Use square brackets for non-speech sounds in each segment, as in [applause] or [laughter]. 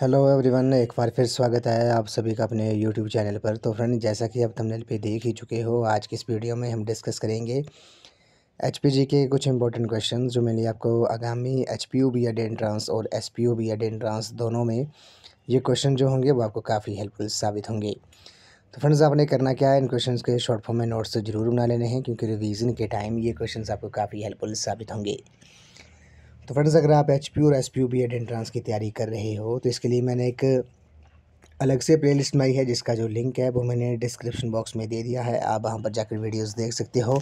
hello everyone एक बार फिर स्वागत है आप सभी का अपने यूट्यूब चैनल पर तो फ्रेंड जैसा कि आप थंबनेल पे देख ही चुके हो आज की इस वीडियो में हम डिस्कस करेंगे एच के कुछ इंपॉर्टेंट क्वेश्चन जो मैंने आपको आगामी H P U B Ed entrance और S P U B Ed entrance दोनों में ये क्वेश्चन जो होंगे वो आपको काफ़ी हेल्पफुल साबित होंगे तो फ्रेंड्स आपने करना क्या है इन क्वेश्चन के शॉर्ट फॉर्म में नोट्स जरूर बना लेने हैं क्योंकि रिवीजन के टाइम ये क्वेश्चन आपको काफ़ी हेल्पफुल साबित होंगे तो फ्रेंड्स अगर आप एच और S P B Ed entrance की तैयारी कर रहे हो तो इसके लिए मैंने एक अलग से लिस्ट बनाई है जिसका जो लिंक है वो मैंने डिस्क्रिप्शन बॉक्स में दे दिया है आप वहाँ पर जाकर वीडियोस देख सकते हो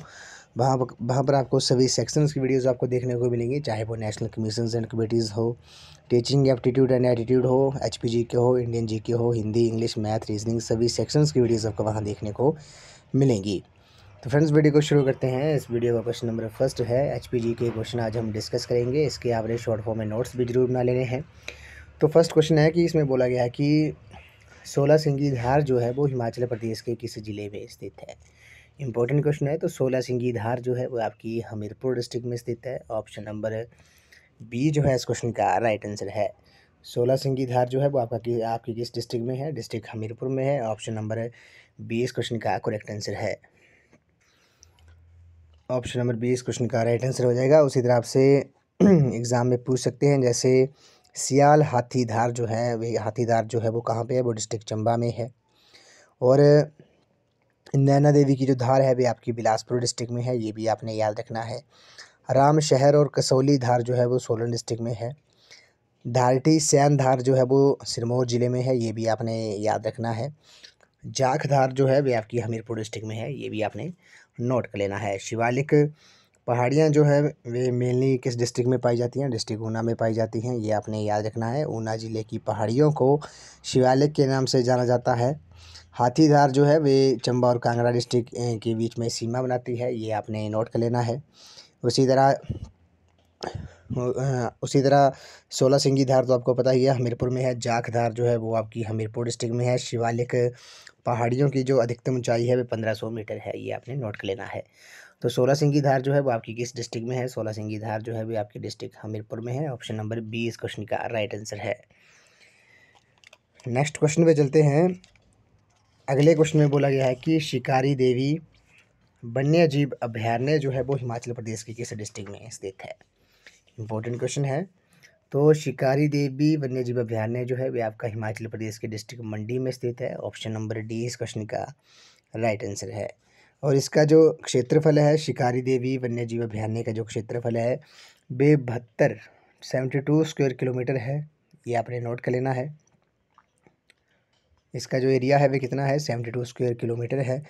वहाँ पर वहाँ पर आपको सभी सेक्शंस की वीडियोस आपको देखने को मिलेंगी चाहे वो नेशनल कमीशन एंड कमेटीज़ हो टीचिंग एप्टीट्यूड एंड एटीट्यूड हो एच के हो इंडियन जी के हो हिंदी इंग्लिश मैथ रीजनिंग सभी सेक्शंस की वीडियोज़ आपको वहाँ देखने को मिलेंगी तो फ्रेंड्स वीडियो को शुरू करते हैं इस वीडियो का क्वेश्चन नंबर फर्स्ट है एच के क्वेश्चन आज हम डिस्कस करेंगे इसके आपने शॉर्ट फॉर्म में नोट्स भी जरूर बना लेने हैं तो फर्स्ट क्वेश्चन है कि इसमें बोला गया है कि सोलह सिंगी धार जो है वो हिमाचल प्रदेश के किस ज़िले में स्थित है इंपॉर्टेंट क्वेश्चन है तो सोलह सिंगी धार जो है वो आपकी हमीरपुर डिस्ट्रिक्ट में स्थित है ऑप्शन नंबर बी जो है इस क्वेश्चन का राइट आंसर है सोलह सिंगी धार जो है वो आपका आपकी किस डिस्ट्रिक्ट में है डिस्ट्रिक्ट हमीरपुर में है ऑप्शन नंबर बी इस क्वेश्चन का करेक्ट आंसर है ऑप्शन नंबर बीस क्वेश्चन का राइट आंसर हो जाएगा उसी तरह आपसे एग्ज़ाम [clears throat] में पूछ सकते हैं जैसे सियाल धार जो है वे हाथीधार जो है वो कहाँ पे है वो डिस्ट्रिक्ट चंबा में है और नैना देवी की जो धार है वे आपकी बिलासपुर डिस्ट्रिक्ट में है ये भी आपने याद रखना है राम शहर और कसौली धार जो है वो सोलन डिस्ट्रिक्ट में है धारटी सैन धार जो है वो सिरमौर ज़िले में है ये भी आपने याद रखना है जाख धार जो है वे आपकी हमीरपुर डिस्ट्रिक्ट में है ये भी आपने नोट कर लेना है शिवालिक पहाड़ियाँ जो है वे मेनली किस डिस्ट्रिक्ट में पाई जाती हैं डिस्ट्रिक्ट ऊना में पाई जाती हैं ये आपने याद रखना है ऊना ज़िले की पहाड़ियों को शिवालिक के नाम से जाना जाता है हाथीधार जो है वे चंबा और कांगड़ा डिस्ट्रिक्ट के बीच में सीमा बनाती है ये आपने नोट कर लेना है उसी तरह उसी तरह सोलह सिंगी धार तो आपको पता ही है हमीरपुर में है जाख धार जो है वो आपकी हमीरपुर डिस्ट्रिक्ट में है शिवालिक पहाड़ियों की जो अधिकतम ऊंचाई है वह पंद्रह सौ मीटर है ये आपने नोट कर लेना है तो सोलह सिंगी धार जो है वो आपकी किस डिस्ट्रिक्ट में है सोलह सिंगी धार जो है वो आपकी डिस्ट्रिक्ट हमीरपुर में है ऑप्शन नंबर बी इस क्वेश्चन का राइट आंसर है नेक्स्ट क्वेश्चन पे चलते हैं अगले क्वेश्चन में बोला गया है कि शिकारी देवी वन्य जीव अभ्यारण्य जो है वो हिमाचल प्रदेश की किस डिस्ट्रिक्ट में स्थित है इंपॉर्टेंट क्वेश्चन है तो शिकारी देवी वन्य जीव अभ्यारण्य जो है वे आपका हिमाचल प्रदेश के डिस्ट्रिक्ट मंडी में स्थित है ऑप्शन नंबर डी इस क्वेश्चन का राइट आंसर है और इसका जो क्षेत्रफल है शिकारी देवी वन्य जीव अभ्यारण्य का जो क्षेत्रफल है वे बहत्तर सेवेंटी टू स्क्वेयर किलोमीटर है ये आपने नोट कर लेना है इसका जो एरिया है वे कितना है सेवेंटी टू स्क्वेयर किलोमीटर है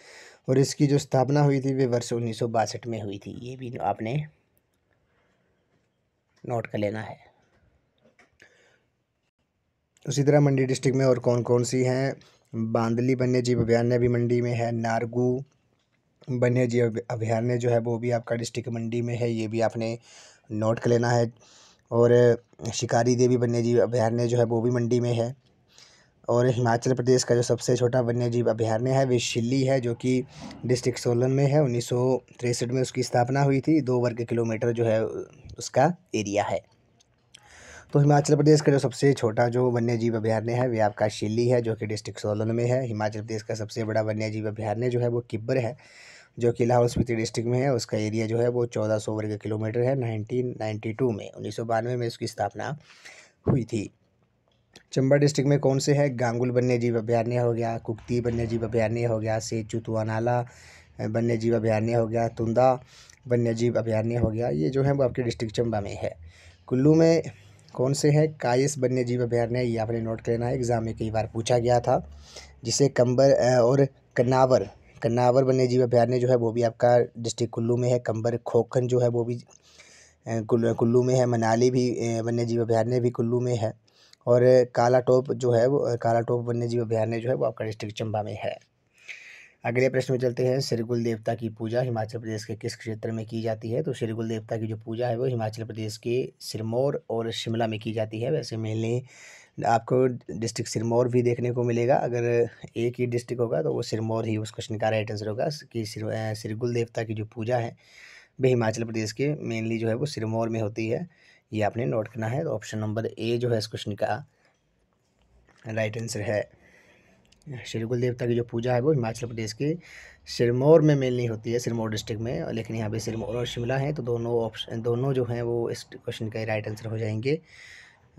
और इसकी जो स्थापना हुई थी वे वर्ष उन्नीस में हुई थी ये भी आपने नोट कर लेना है उसी तरह मंडी डिस्ट्रिक्ट में और कौन कौन सी हैं बांदली वन्य जीव अभ्यारण्य भी मंडी में है नारगू वन्य जीव अभ्यारण्य जो है वो भी आपका डिस्ट्रिक्ट मंडी में है ये भी आपने नोट कर लेना है और शिकारी देवी वन्य जीव अभ्यारण्य जो है वो भी मंडी में है और हिमाचल प्रदेश का जो सबसे छोटा वन्य जीव अभ्यारण्य है वे शिल्ली है जो कि डिस्ट्रिक्ट सोलन में है उन्नीस में उसकी स्थापना हुई थी दो वर्ग किलोमीटर जो है उसका एरिया है तो हिमाचल प्रदेश का जो सबसे छोटा जो वन्य जीव अभ्यारण्य है वे आपका शिली है जो कि डिस्ट्रिक्ट सोलन में है हिमाचल प्रदेश का सबसे बड़ा वन्य जीव अभ्यारण्य जो है वो किब्बर है जो कि लाहौल स्पीति डिस्ट्रिक्ट में है उसका एरिया जो है वो चौदह सौ वर्ग किलोमीटर है नाइनटीन नाइन्टी टू में उन्नीस सौ बानवे में इसकी स्थापना हुई थी चंबा डिस्ट्रिक्ट में कौन से है गांगुल वन्य जीव अभ्यारण्य हो गया कुकती वन्य जीव अभ्यारण्य हो गया सेचू तुआनाला वन्य जीव अभ्यारण्य हो गया तुंदा वन्य जीव अभ्यारण्य हो गया ये जो है वो आपके डिस्ट्रिक्ट चंबा में है कुल्लू में कौन से हैं कायस वन्य जीव अभ्यारण्य ये आपने नोट कर लेना है एग्ज़ाम में कई बार पूछा गया था जिसे कंबर और कन्नावर कन्नावर वन्य जीव अभ्यारण्य जो है वो भी आपका डिस्ट्रिक्ट कुल्लू में है कंबर खोखन जो है वो भी कुल्लू में है मनाली भी वन्य जीव अभ्यारण्य भी कुल्लू में है और काला टॉप जो है वो काला टॉप वन्य जीव अभ्यारण्य जो है वो आपका डिस्ट्रिक्ट चंबा में है अगले प्रश्न में चलते हैं श्रीगुल देवता की पूजा हिमाचल प्रदेश के किस क्षेत्र में की जाती है तो श्रीगुल देवता की जो पूजा है वो हिमाचल प्रदेश के सिरमौर और शिमला में की जाती है वैसे मेनली आपको डिस्ट्रिक्ट सिरमौर भी देखने को मिलेगा अगर एक ही डिस्ट्रिक्ट होगा तो वो सिरमौर ही उस क्वेश्चन का राइट आंसर होगा कि सिरगुल देवता की जो पूजा है वे हिमाचल प्रदेश के मेनली जो है वो सिरमौर में होती है ये आपने नोट करना है तो ऑप्शन नंबर ए जो है इस क्वेश्चन का राइट आंसर है श्री कुल देवता की जो पूजा है वो हिमाचल प्रदेश के सिरमौर में मिलनी होती है सिरमौर डिस्ट्रिक्ट में लेकिन यहाँ पे सिरमौर और शिमला है तो दोनों ऑप्शन दोनों जो हैं वो इस क्वेश्चन का राइट आंसर हो जाएंगे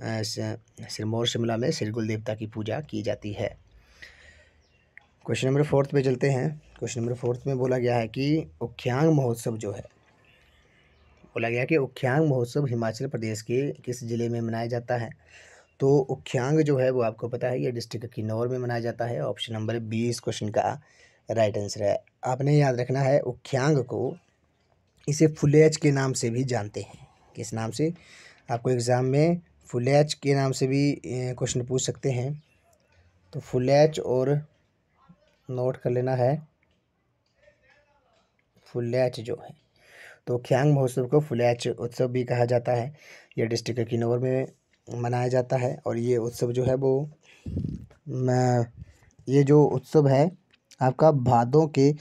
सिरमौर शिमला में श्रीकुल देवता की पूजा की जाती है क्वेश्चन नंबर फोर्थ पे चलते हैं क्वेश्चन नंबर फोर्थ में बोला गया है कि उख्यांग महोत्सव जो है बोला गया कि उख्यांग महोत्सव हिमाचल प्रदेश के किस ज़िले में मनाया जाता है तो उख्यांग जो है वो आपको पता है ये डिस्ट्रिक्ट किन्नौर में मनाया जाता है ऑप्शन नंबर बी इस क्वेश्चन का राइट आंसर है आपने याद रखना है उख्यांग को इसे फुलेच के नाम से भी जानते हैं किस नाम से आपको एग्ज़ाम में फुलेच के नाम से भी क्वेश्चन पूछ सकते हैं तो फुलैच और नोट कर लेना है फुलेच जो है तो ख्यांग महोत्सव को फुलेच उत्सव भी कहा जाता है यह डिस्ट्रिक्ट किन्नौर में मनाया जाता है और ये उत्सव जो है वो ये जो उत्सव है आपका भादों के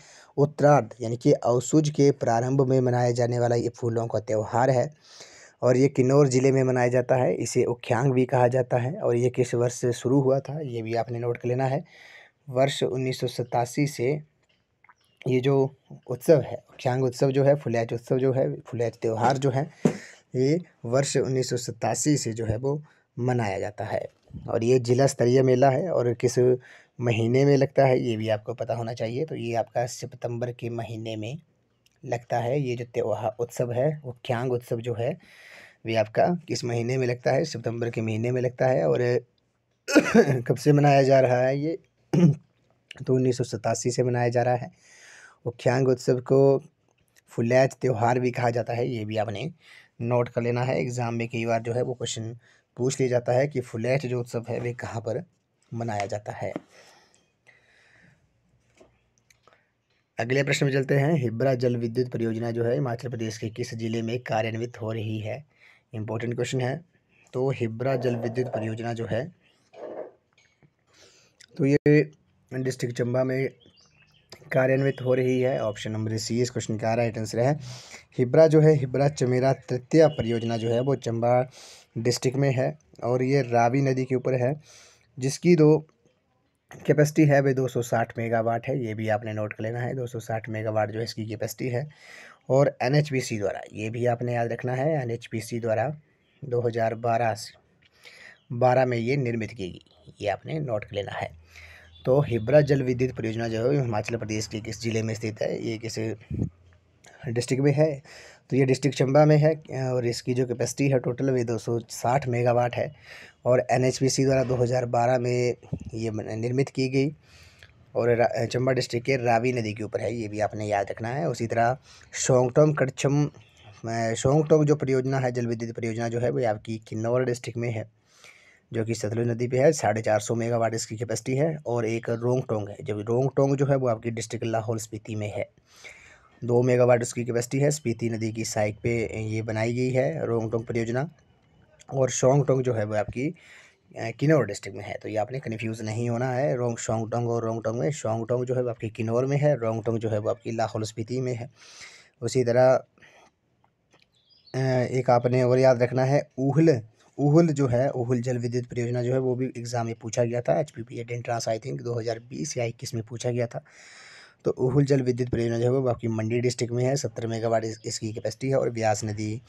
उत्तरार्ध यानी कि अवसुज के प्रारंभ में मनाया जाने वाला ये फूलों का त्यौहार है और ये किन्नौर ज़िले में मनाया जाता है इसे उख्यांग भी कहा जाता है और ये किस वर्ष से शुरू हुआ था ये भी आपने नोट कर लेना है वर्ष उन्नीस से ये जो उत्सव है उख्यांग उत्सव जो है फुलैच उत्सव जो है फुलैच त्यौहार जो है ये वर्ष उन्नीस से जो है वो मनाया जाता है और ये जिला स्तरीय मेला है और किस महीने में लगता है ये भी आपको पता होना चाहिए तो ये आपका सितंबर के महीने में लगता है ये जो त्यौहार उत्सव है वो क्यांग उत्सव जो है वे आपका किस महीने में लगता है सितंबर के महीने में लगता है और [coughs] कब से मनाया जा रहा है ये तो उन्नीस से मनाया जा रहा है वो क्यांग उत्सव को फुलैच त्यौहार भी कहा जाता है ये भी आपने नोट कर लेना है एग्ज़ाम में कई बार जो है वो क्वेश्चन पूछ लिया जाता है कि फ्लैट जो उत्सव है वे कहाँ पर मनाया जाता है अगले प्रश्न में चलते हैं हिब्रा जल विद्युत परियोजना जो है हिमाचल प्रदेश के किस जिले में कार्यान्वित हो रही है इम्पोर्टेंट क्वेश्चन है तो हिब्रा जल विद्युत परियोजना जो है तो ये डिस्ट्रिक्ट चंबा में कार्यान्वित हो रही है ऑप्शन नंबर सी इस क्वेश्चन का राइट आंसर है हिब्रा जो है हिब्रा चमेरा तृतीय परियोजना जो है वो चंबा डिस्ट्रिक्ट में है और ये रावी नदी के ऊपर है जिसकी दो कैपेसिटी है वे 260 मेगावाट है ये भी आपने नोट कर लेना है 260 मेगावाट जो है इसकी कैपेसिटी है और एन द्वारा ये भी आपने याद रखना है एन द्वारा दो हज़ार में ये निर्मित की गई ये आपने नोट कर लेना है तो हिब्रा जल विद्युत परियोजना जो है हिमाचल प्रदेश के किस ज़िले में स्थित है ये किस डिस्ट्रिक्ट में है तो ये डिस्ट्रिक्ट चंबा में है और इसकी जो कैपेसिटी है टोटल वे दो मेगावाट है और एनएचपीसी द्वारा 2012 में ये निर्मित की गई और चंबा डिस्ट्रिक्ट के रावी नदी के ऊपर है ये भी आपने याद रखना है उसी तरह शोंगटोंग कड़छम शोंगटोंग जो परियोजना है जल विद्युत परियोजना जो है वो आपकी किन्नौर डिस्ट्रिक्ट में है जो कि सतलुज नदी पे है साढ़े चार सौ मेगावाट इसकी कैपेसिटी है और एक रोंगटोंग है जब रोंगटोंग जो है वो आपकी डिस्ट्रिक्ट लाहौल स्पीति में है दो मेगावाट उसकी कैपेसिटी है स्पीति नदी की साइड पे ये बनाई गई है रोंगटोंग परियोजना और शोंगटोंग जो है वो आपकी किन्नौर डिस्ट्रिक्ट में है तो ये आपने कन्फ्यूज़ नहीं होना है रोंग शोंगटोंग और रोंगटोंग में शोंगटोंग जो है वो आपकी किन्नौर में है रोंगटोंग जो है वो आपकी लाहौल स्पीति में है उसी तरह एक आपने और याद रखना है ऊहल उहल जो है उहल जल विद्युत परियोजना जो है वो भी एग्ज़ाम में पूछा गया था H P P Ed entrance I think दो हज़ार बीस या इक्कीस में पूछा गया था तो उहुल जल विद्युत परियोजना जो है वो आपकी मंडी डिस्ट्रिक्ट में है सत्तर मेगावाट इसकी कैपेसिटी है और व्यास नदी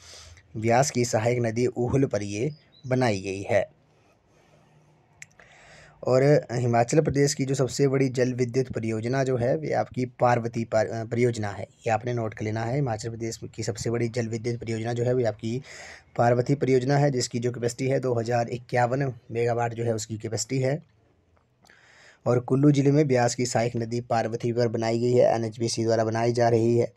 व्यास की सहायक नदी उहुल पर ये बनाई गई है और हिमाचल प्रदेश की जो सबसे बड़ी जल विद्युत परियोजना जो है वे आपकी पार्वती पार, परियोजना है ये आपने नोट कर लेना है हिमाचल प्रदेश की सबसे बड़ी जल विद्युत परियोजना जो है वे आपकी पार्वती परियोजना है जिसकी जो कैपेसिटी है दो हज़ार इक्यावन मेगावाट जो है उसकी कैपेसिटी है और कुल्लू ज़िले में ब्यास की सहायक नदी पार्वती पर बनाई गई है एनएचबीसी द्वारा बनाई जा रही है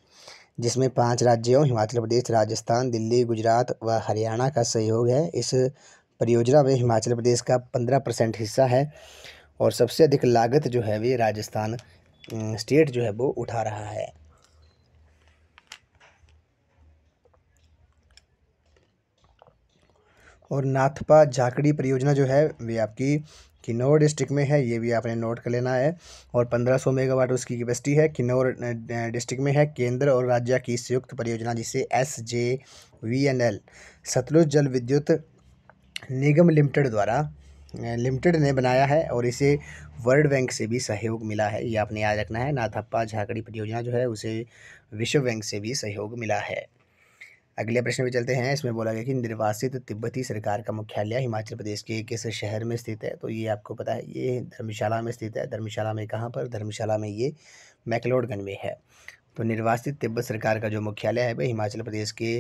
जिसमें पांच राज्यों हिमाचल प्रदेश राजस्थान दिल्ली गुजरात व हरियाणा का सहयोग है इस परियोजना में हिमाचल प्रदेश का पंद्रह परसेंट हिस्सा है और सबसे अधिक लागत जो है वे राजस्थान स्टेट जो है वो उठा रहा है और नाथपा झाकड़ी परियोजना जो है वे आपकी किन्नौर डिस्ट्रिक्ट में है ये भी आपने नोट कर लेना है और 1500 मेगावाट उसकी कैपेसिटी है किन्नौर डिस्ट्रिक्ट में है केंद्र और राज्य की संयुक्त परियोजना जिसे S J V N L Satluj Jal Vidyut निगम लिमिटेड द्वारा लिमिटेड ने बनाया है और इसे वर्ल्ड बैंक से भी सहयोग मिला है ये आपने याद रखना है नाथप्पा झाकड़ी परियोजना जो है उसे विश्व बैंक से भी सहयोग मिला है अगले प्रश्न पे चलते हैं इसमें बोला गया कि निर्वासित तिब्बती सरकार का मुख्यालय हिमाचल प्रदेश के किस शहर में स्थित है तो ये आपको पता है ये धर्मशाला में स्थित है धर्मशाला में कहाँ पर धर्मशाला में ये मैकलोडगंज में है तो निर्वासित तिब्बत सरकार का जो मुख्यालय है वह हिमाचल प्रदेश के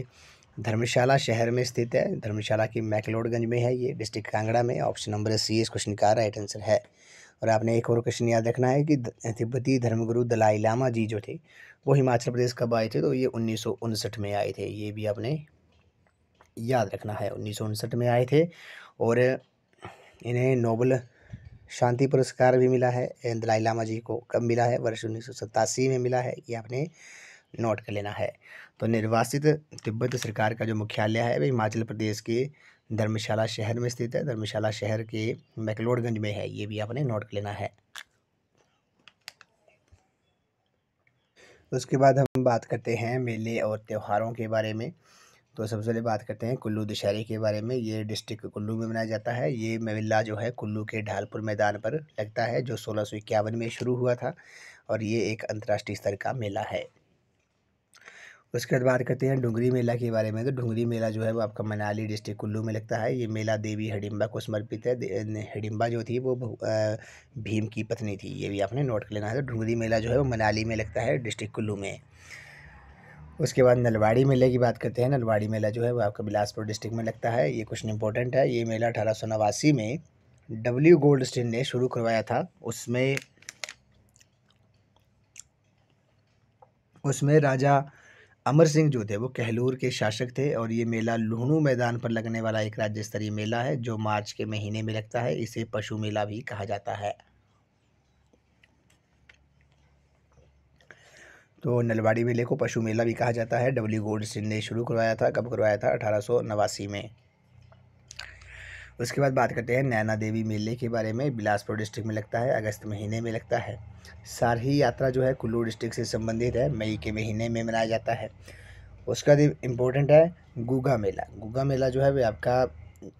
धर्मशाला शहर में स्थित है धर्मशाला की मैकलोडगंज में है ये डिस्ट्रिक्ट कांगड़ा में ऑप्शन नंबर सी इस क्वेश्चन का राइट आंसर है और आपने एक और क्वेश्चन याद रखना है कि तिब्बती धर्मगुरु दलाई लामा जी जो थे वो हिमाचल प्रदेश कब आए थे तो ये उन्नीस में आए थे ये भी आपने याद रखना है उन्नीस में आए थे और इन्हें नोबल शांति पुरस्कार भी मिला है दलाई लामा जी को कब मिला है वर्ष उन्नीस में मिला है ये आपने नोट कर लेना है तो निर्वासित तिब्बत सरकार का जो मुख्यालय है वह हिमाचल प्रदेश के धर्मशाला शहर में स्थित है धर्मशाला शहर के मैकलोडगंज में है ये भी आपने नोट कर लेना है उसके बाद हम बात करते हैं मेले और त्योहारों के बारे में तो सबसे पहले बात करते हैं कुल्लू दशहरे के बारे में ये डिस्ट्रिक्ट कुल्लू में मनाया जाता है ये मेला जो है कुल्लू के ढालपुर मैदान पर लगता है जो सोलह में शुरू हुआ था और ये एक अंतर्राष्ट्रीय स्तर का मेला है उसके बाद बात करते हैं डुंगरी मेला के बारे में तो डुंगरी मेला जो है वो आपका मनाली डिस्ट्रिक्ट कुल्लू में लगता है ये मेला देवी हडिम्बा को समर्पित है हिडिम्बा जो थी वो भीम की पत्नी थी ये भी आपने नोट कर लेना है तो डुंगरी मेला जो है वो मनाली में लगता है डिस्ट्रिक्ट कुल्लू में उसके बाद नलवाड़ी मेले की बात करते हैं नलवाड़ी मेला जो है वो आपका बिलासपुर डिस्ट्रिक्ट में लगता है ये क्वेश्चन इंपॉर्टेंट है ये मेला अठारह में डब्ल्यू गोल्ड स्टीन ने शुरू करवाया था उसमें उसमें राजा अमर सिंह जो थे वो कहलूर के शासक थे और ये मेला लुहणू मैदान पर लगने वाला एक राज्य स्तरीय मेला है जो मार्च के महीने में लगता है इसे पशु मेला भी कहा जाता है तो नलवाड़ी मेले को पशु मेला भी कहा जाता है डब्ल्यू गोल्ड सिंह ने शुरू करवाया था कब करवाया था अठारह में उसके बाद बात करते हैं नैना देवी मेले के बारे में बिलासपुर डिस्ट्रिक्ट में लगता है अगस्त महीने में लगता है सारही यात्रा जो है कुल्लू डिस्ट्रिक्ट से संबंधित है मई के महीने में मनाया जाता है उसका बाद इम्पोर्टेंट है गुगा मेला गुगा मेला जो है वे आपका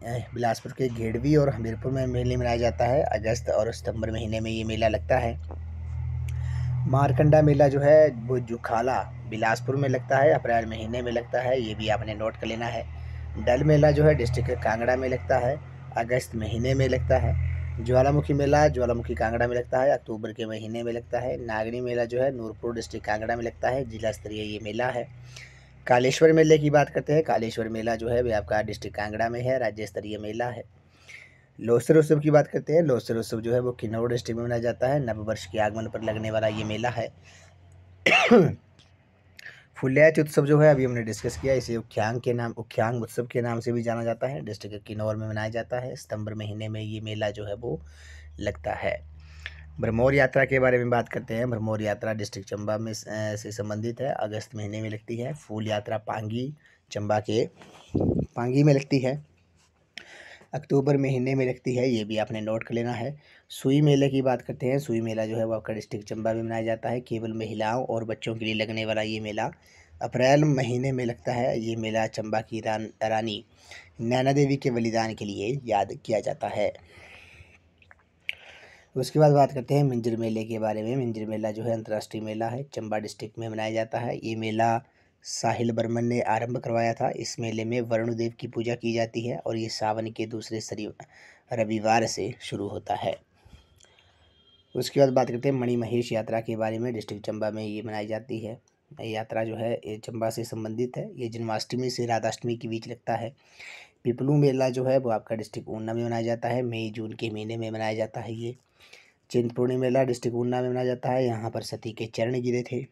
बिलासपुर के घेड़वी और हमीरपुर में मेले मनाया जाता है अगस्त और सितंबर महीने में ये मेला लगता है मारकंडा मेला जो है वो जुखाला बिलासपुर में लगता है अप्रैल महीने में लगता है ये भी आपने नोट कर लेना है डल मेला जो है डिस्ट्रिक्ट कांगड़ा में लगता है अगस्त महीने में लगता है ज्वालामुखी मेला ज्वालामुखी कांगड़ा में लगता है अक्टूबर के महीने में लगता है नागनी मेला जो है नूरपुर डिस्ट्रिक्ट कांगड़ा में लगता है जिला स्तरीय ये मेला है कालेश्वर मेले की बात करते हैं कालेश्वर मेला जो है वे आपका डिस्ट्रिक्ट कांगड़ा में है राज्य स्तरीय मेला है लोसर उत्सव की बात करते हैं लोसर उत्सव जो है वो किन्नौर डिस्ट्रिक्ट में मनाया जाता है नववर्ष के आगमन पर लगने वाला ये मेला है फुलैच उत्सव जो है अभी हमने डिस्कस किया इसे उख्यांग के नाम उख्यांग उत्सव के नाम से भी जाना जाता है डिस्ट्रिक्ट किन्नौर में मनाया जाता है सितंबर महीने में ये मेला जो है वो लगता है भरमौर यात्रा के बारे में बात करते हैं भरमौर यात्रा डिस्ट्रिक्ट चंबा में से संबंधित है अगस्त महीने में लगती है फूल यात्रा पांगी चंबा के पांगी में लगती है अक्टूबर महीने में लगती है ये भी आपने नोट कर लेना है सुई मेले की बात करते हैं सुई मेला जो है वो आपका डिस्ट्रिक्ट चंबा में मनाया जाता है केवल महिलाओं और बच्चों के लिए लगने वाला ये मेला अप्रैल महीने में लगता है ये मेला चंबा की रान रानी नैना देवी के बलिदान के लिए याद किया जाता है उसके बाद बात करते हैं मिंजर मेले के बारे में मिंजर मेला जो है अंतर्राष्ट्रीय मेला है चंबा डिस्ट्रिक्ट में मनाया जाता है ये मेला साहिल बर्मन ने आरंभ करवाया था इस मेले में वरुण देव की पूजा की जाती है और ये सावन के दूसरे रविवार से शुरू होता है उसके बाद बात करते हैं मणि महेश यात्रा के बारे में डिस्ट्रिक्ट चंबा में ये मनाई जाती है यात्रा जो है ये चंबा से संबंधित है ये जन्माष्टमी से राधाष्टमी के बीच लगता है पिपलू मेला जो है वो आपका डिस्ट्रिक्ट ऊना में मनाया जाता है मई जून के महीने में मनाया जाता है ये चिंतपूर्णी मेला डिस्ट्रिक्ट ऊना में मनाया जाता है यहाँ पर सती के चरण गिरे थे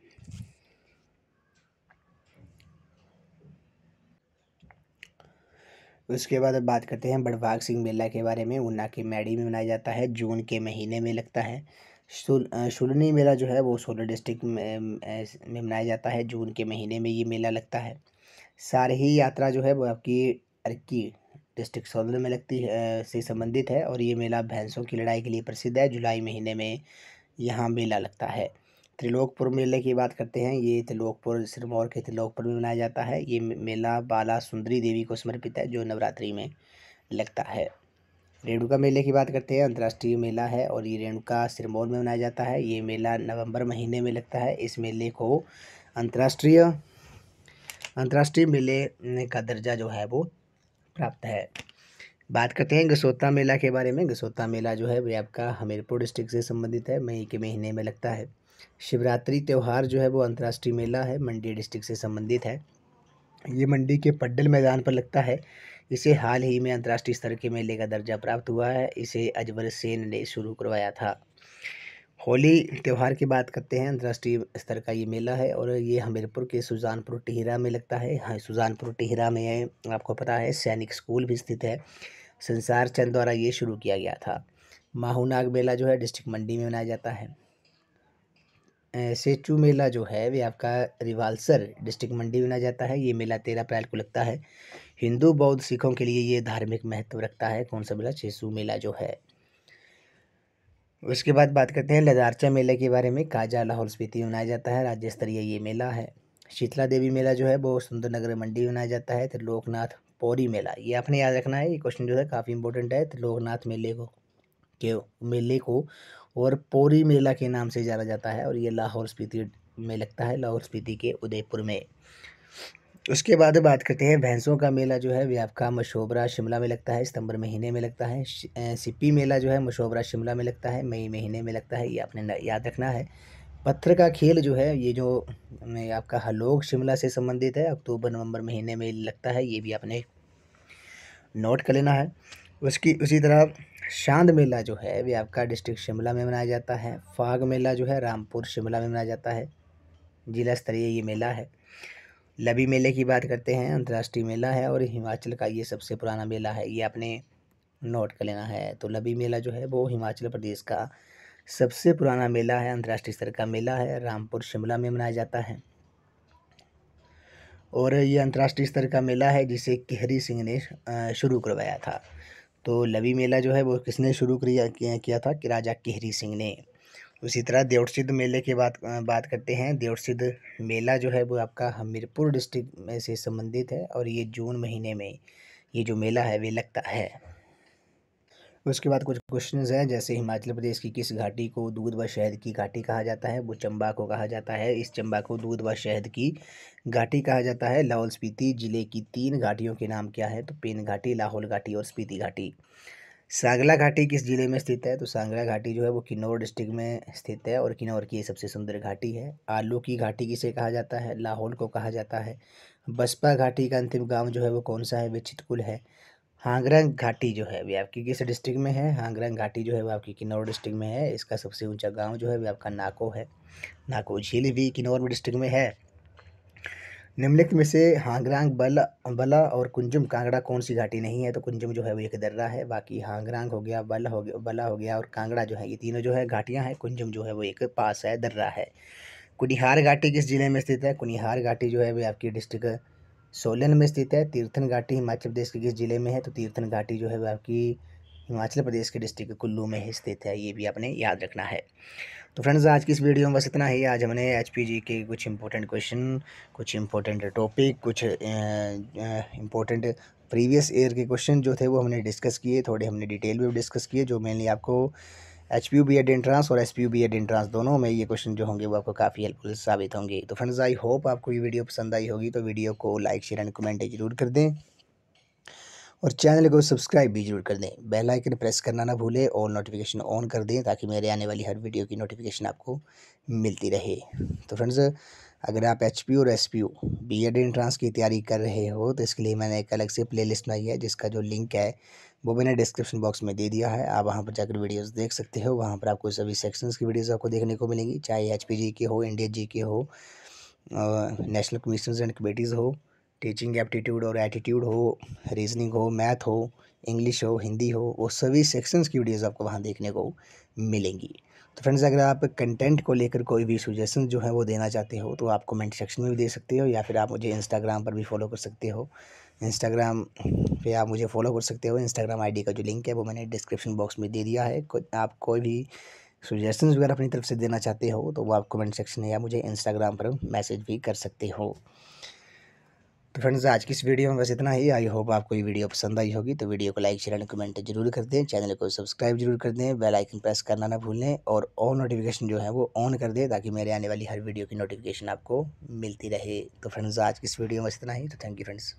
उसके बाद अब बात करते हैं बड़भाग सिंह मेला के बारे में ऊना के मैडी में मनाया जाता है जून के महीने में लगता है शुरनी मेला जो है वो सोलह डिस्ट्रिक्ट में, मनाया जाता है जून के महीने में ये मेला लगता है सारही यात्रा जो है वो आपकी अर्की डिस्ट्रिक्ट सोलर में लगती है से संबंधित है और ये मेला भैंसों की लड़ाई के लिए प्रसिद्ध है जुलाई महीने में यहाँ मेला लगता है त्रिलोकपुर मेले की बात करते हैं ये त्रिलोकपुर सिरमौर के त्रिलोकपुर में मनाया जाता है ये मेला बाला सुंदरी देवी को समर्पित है जो नवरात्रि में लगता है रेणुका मेले की बात करते हैं अंतर्राष्ट्रीय मेला है और ये रेणुका सिरमौर में मनाया जाता है ये मेला नवंबर महीने में लगता है इस मेले को अंतर्राष्ट्रीय अंतर्राष्ट्रीय मेले का दर्जा जो है वो प्राप्त है बात करते हैं गसोता मेला के बारे में गसोता मेला जो है वे आपका हमीरपुर डिस्ट्रिक्ट से संबंधित है मई के महीने में लगता है शिवरात्रि त्यौहार जो है वो अंतर्राष्ट्रीय मेला है मंडी डिस्ट्रिक्ट से संबंधित है ये मंडी के पड्डल मैदान पर लगता है इसे हाल ही में अंतर्राष्ट्रीय स्तर के मेले का दर्जा प्राप्त हुआ है इसे अजबर सेन ने शुरू करवाया था होली त्यौहार की बात करते हैं अंतर्राष्ट्रीय स्तर का ये मेला है और ये हमीरपुर के सुजानपुर टिहरा में लगता है हाँ सुजानपुर टिहरा में आपको पता है सैनिक स्कूल भी स्थित है संसार चंद द्वारा ये शुरू किया गया था माहू मेला जो है डिस्ट्रिक्ट मंडी में मनाया जाता है सेचू मेला जो है वे आपका रिवालसर डिस्ट्रिक्ट मंडी में मनाया जाता है ये मेला तेरह अप्रैल को लगता है हिंदू बौद्ध सिखों के लिए ये धार्मिक महत्व रखता है कौन सा मेला शेसु मेला जो है उसके बाद बात करते हैं लदारचा मेले के बारे में काजा लाहौल स्पीति में मनाया जाता है राज्य स्तरीय ये मेला है शीतला देवी मेला जो है वो सुंदर नगर मंडी में मनाया जाता है त्रिलोकनाथ पौरी मेला ये आपने याद रखना है ये क्वेश्चन जो है काफ़ी इंपॉर्टेंट है त्रिलोकनाथ मेले को के मेले को और पोरी मेला के नाम से जाना जाता है और ये लाहौर स्पीति में लगता है लाहौर स्पीति के उदयपुर में उसके बाद बात करते हैं भैंसों का मेला जो है वे आपका मशोबरा शिमला में लगता है सितंबर महीने में लगता है सिपी मेला जो है मशोबरा शिमला में लगता है मई महीने में लगता है ये आपने याद रखना है पत्थर का खेल जो है ये जो आपका हलोक शिमला से संबंधित है अक्टूबर नवंबर महीने में लगता है ये भी आपने नोट कर लेना है उसकी उसी तरह शांत मेला जो है वे आपका डिस्ट्रिक्ट शिमला में मनाया जाता है फाग मेला जो है रामपुर शिमला में मनाया जाता है जिला स्तरीय ये मेला है लबी मेले की बात करते हैं अंतर्राष्ट्रीय मेला है और हिमाचल का ये सबसे पुराना मेला है ये आपने नोट कर लेना है तो लबी मेला जो है वो हिमाचल प्रदेश का सबसे पुराना मेला है अंतर्राष्ट्रीय स्तर का मेला है रामपुर शिमला में मनाया जाता है और ये अंतर्राष्ट्रीय स्तर का मेला है जिसे केहरी सिंह ने शुरू करवाया था तो लवी मेला जो है वो किसने शुरू किया किया था कि राजा केहरी सिंह ने उसी तरह देवसिद्ध मेले की बात बात करते हैं देवसिद्ध मेला जो है वो आपका हमीरपुर डिस्ट्रिक्ट में से संबंधित है और ये जून महीने में ये जो मेला है वे लगता है उसके बाद कुछ क्वेश्चन हैं जैसे हिमाचल प्रदेश की किस घाटी को दूध व शहद की घाटी कहा जाता है वो चंबा को कहा जाता है इस चंबा को दूध व शहद की घाटी कहा जाता है लाहौल स्पीति जिले की तीन घाटियों के नाम क्या है तो पेन घाटी लाहौल घाटी और स्पीति घाटी सांगला घाटी किस जिले में स्थित है तो सांगला घाटी जो है वो किन्नौर डिस्ट्रिक्ट में स्थित है और किन्नौर की सबसे सुंदर घाटी है आलू की घाटी किसे कहा जाता है लाहौल को कहा जाता है बसपा घाटी का अंतिम गांव जो है वो कौन सा है वे चितकुल है हांगरंग घाटी जो है अभी आपकी किस डिस्ट्रिक्ट में है हांगरंग घाटी जो है वो आपकी किन्नौर डिस्ट्रिक्ट में है इसका सबसे ऊंचा गांव जो है वो आपका नाको है नाको झील भी किन्नौर में डिस्ट्रिक्ट में है निम्नलिखित में से हांगरांग बला बला और कुंजुम कांगड़ा कौन सी घाटी नहीं है तो कुंजुम जो है वो एक दर्रा है बाकी हांगरांग हो गया बल हो गया बला हो गया और कांगड़ा जो है ये तीनों जो है घाटियाँ हैं कुंजुम जो है वो एक पास है दर्रा है कुनिहार घाटी किस जिले में स्थित है कुनिहार घाटी जो है वो आपकी डिस्ट्रिक्ट सोलन में स्थित है तीर्थन घाटी हिमाचल प्रदेश के किस ज़िले में है तो तीर्थन घाटी जो है वह आपकी हिमाचल प्रदेश के डिस्ट्रिक्ट कुल्लू में ही स्थित है ये भी आपने याद रखना है तो फ्रेंड्स आज की इस वीडियो में बस इतना ही आज हमने एच के कुछ इंपॉर्टेंट क्वेश्चन कुछ इंपॉर्टेंट टॉपिक कुछ इंपॉर्टेंट प्रीवियस ईयर के क्वेश्चन जो थे वो हमने डिस्कस किए थोड़े हमने डिटेल में डिस्कस किए जो मेनली आपको H P U B Ed entrance और S P U B Ed entrance दोनों में ये क्वेश्चन जो होंगे वो आपको काफ़ी हेल्पफुल साबित होंगे तो फ्रेंड्स आई होप आपको ये वीडियो पसंद आई होगी तो वीडियो को लाइक शेयर एंड कमेंट जरूर कर दें और चैनल को सब्सक्राइब भी जरूर कर दें बेल आइकन प्रेस करना ना भूलें और नोटिफिकेशन ऑन कर दें ताकि मेरे आने वाली हर वीडियो की नोटिफिकेशन आपको मिलती रहे तो फ्रेंड्स अगर आप एच पी और S P O B Ed entrance की तैयारी कर रहे हो तो इसके लिए मैंने एक अलग से प्ले लिस्ट बनाई है जिसका जो लिंक है वो मैंने डिस्क्रिप्शन बॉक्स में दे दिया है आप वहाँ पर जाकर वीडियोस देख सकते हो वहाँ पर आपको सभी सेक्शंस की वीडियोस आपको देखने को मिलेंगी चाहे एच पी जी के हो इंडिया जी के हो नेशनल कमीशन एंड कमेटीज़ हो टीचिंग एप्टीट्यूड और एटीट्यूड हो रीजनिंग हो मैथ हो इंग्लिश हो हिंदी हो वो सभी सेक्शंस की वीडियोस आपको वहाँ देखने को मिलेंगी तो फ्रेंड्स अगर आप कंटेंट को लेकर कोई भी सुजेशन जो है वो देना चाहते हो तो आप कमेंट सेक्शन में भी दे सकते हो या फिर आप मुझे इंस्टाग्राम पर भी फॉलो कर सकते हो इंस्टाग्राम पे आप मुझे फॉलो कर सकते हो इंस्टाग्राम आईडी का जो लिंक है वो मैंने डिस्क्रिप्शन बॉक्स में दे दिया है को, आप कोई भी सुजेशन वगैरह अपनी तरफ से देना चाहते हो तो वो आप कमेंट सेक्शन में या मुझे इंस्टाग्राम पर मैसेज भी कर सकते हो तो फ्रेंड्स आज की इस वीडियो में बस इतना ही आई होप आपको ये वीडियो पसंद आई होगी तो वीडियो को लाइक शेयर एंड कमेंट जरूर कर दें चैनल को सब्सक्राइब जरूर कर दें बेल आइकन प्रेस करना ना भूलें और ऑन नोटिफिकेशन जो है वो ऑन कर दें ताकि मेरे आने वाली हर वीडियो की नोटिफिकेशन आपको मिलती रहे तो फ्रेंड्स आज की इस वीडियो में बस इतना ही तो थैंक यू फ्रेंड्स